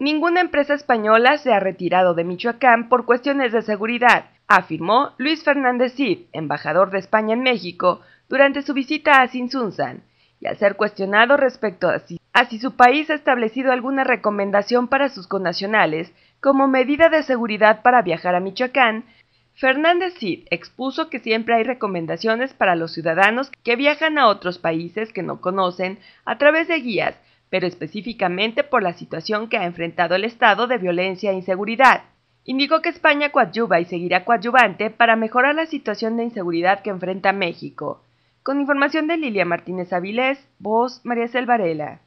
Ninguna empresa española se ha retirado de Michoacán por cuestiones de seguridad, afirmó Luis Fernández Cid, embajador de España en México, durante su visita a Sinsunzan, y al ser cuestionado respecto a si, su país ha establecido alguna recomendación para sus connacionales como medida de seguridad para viajar a Michoacán, Fernández Cid expuso que siempre hay recomendaciones para los ciudadanos que viajan a otros países que no conocen a través de guías pero específicamente por la situación que ha enfrentado el Estado de violencia e inseguridad. Indicó que España coadyuva y seguirá coadyuvante para mejorar la situación de inseguridad que enfrenta México. Con información de Lilia Martínez Avilés, voz María Selvarela.